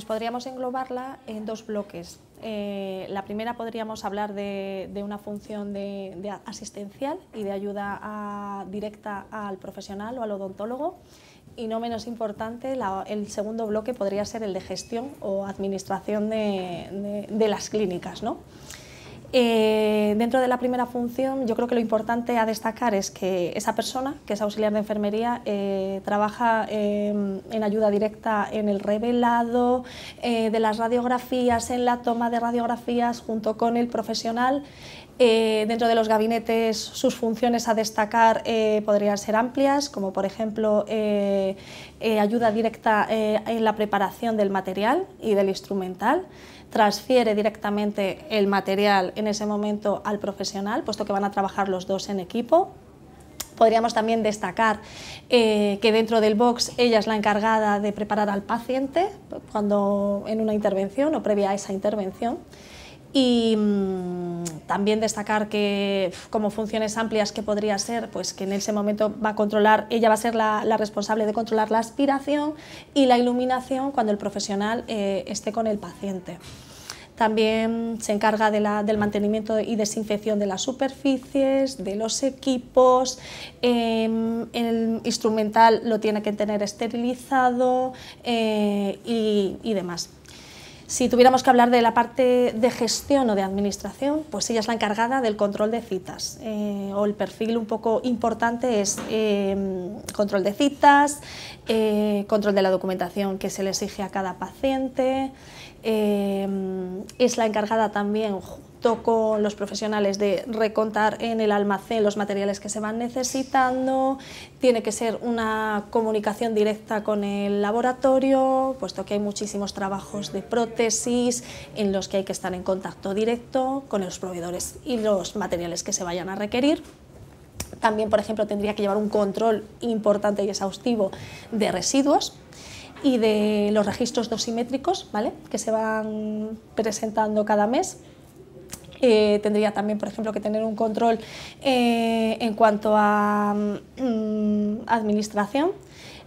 Pues podríamos englobarla en dos bloques. Eh, la primera podríamos hablar de, una función de, asistencial y de ayuda directa al profesional o al odontólogo. Y no menos importante, el segundo bloque podría ser el de gestión o administración de, las clínicas. ¿no? Eh, eh, dentro de la primera función, yo creo que lo importante a destacar es que esa persona, que es auxiliar de enfermería, eh, trabaja em, en ayuda directa en el revelado eh, de las radiografías, en la toma de radiografías junto con el profesional. dentro de los gabinetes, sus funciones a destacar podrían ser amplias, como por ejemplo ayuda directa en la preparación del material y del instrumental transfiere directamente el material en ese momento al profesional, puesto que van a trabajar los dos en equipo, podríamos también destacar eh, que dentro del box ella es la encargada de preparar al paciente cuando en una intervención o previa a esa intervención. Y mm, también destacar que como funciones amplias que podría ser, pues que en ese momento va a controlar, ella va a ser la, responsable de controlar la aspiración y la iluminación cuando el profesional eh, esté con el paciente. También se encarga del mantenimiento y desinfección de las superficies, de los equipos, em, el instrumental lo tiene que tener esterilizado eh, y demás. Si tuviéramos que hablar de la parte de gestión o de administración, pues ella es la encargada del control de citas. Eh, o el perfil un poco importante es em, control de citas, eh, control de la documentación que se le exige a cada paciente. Em, es la encargada también con los profesionales de recontar en el almacén los materiales que se van necesitando, tiene que ser una comunicación directa con el laboratorio, puesto que hay muchísimos trabajos de prótesis en los que hay que estar en contacto directo con los proveedores y los materiales que se vayan a requerir. También, por ejemplo, tendría que llevar un control importante y exhaustivo de residuos y de los registros dosimétricos que se van presentando cada mes eh, tendría también, por ejemplo, que tener un control eh, en cuanto a mm, administración,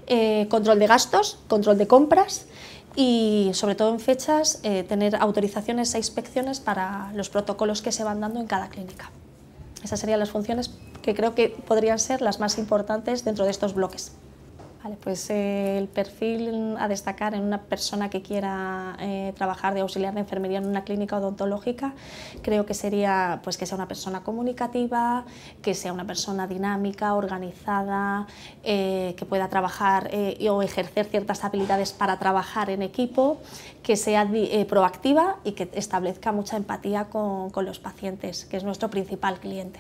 eh, control de gastos, control de compras y, sobre todo en fechas, tener autorizaciones e inspecciones para los protocolos que se van dando en cada clínica. Esas serían las funciones que creo que podrían ser las más importantes dentro de estos bloques pues eh, el perfil a destacar en una persona que quiera eh, trabajar de auxiliar de enfermería en una clínica odontológica, creo que sería pues que sea una persona comunicativa, que sea una persona dinámica, organizada, eh, que pueda trabajar o ejercer ciertas habilidades para trabajar en equipo, que sea proactiva y que establezca mucha empatía con los pacientes, que es nuestro principal cliente.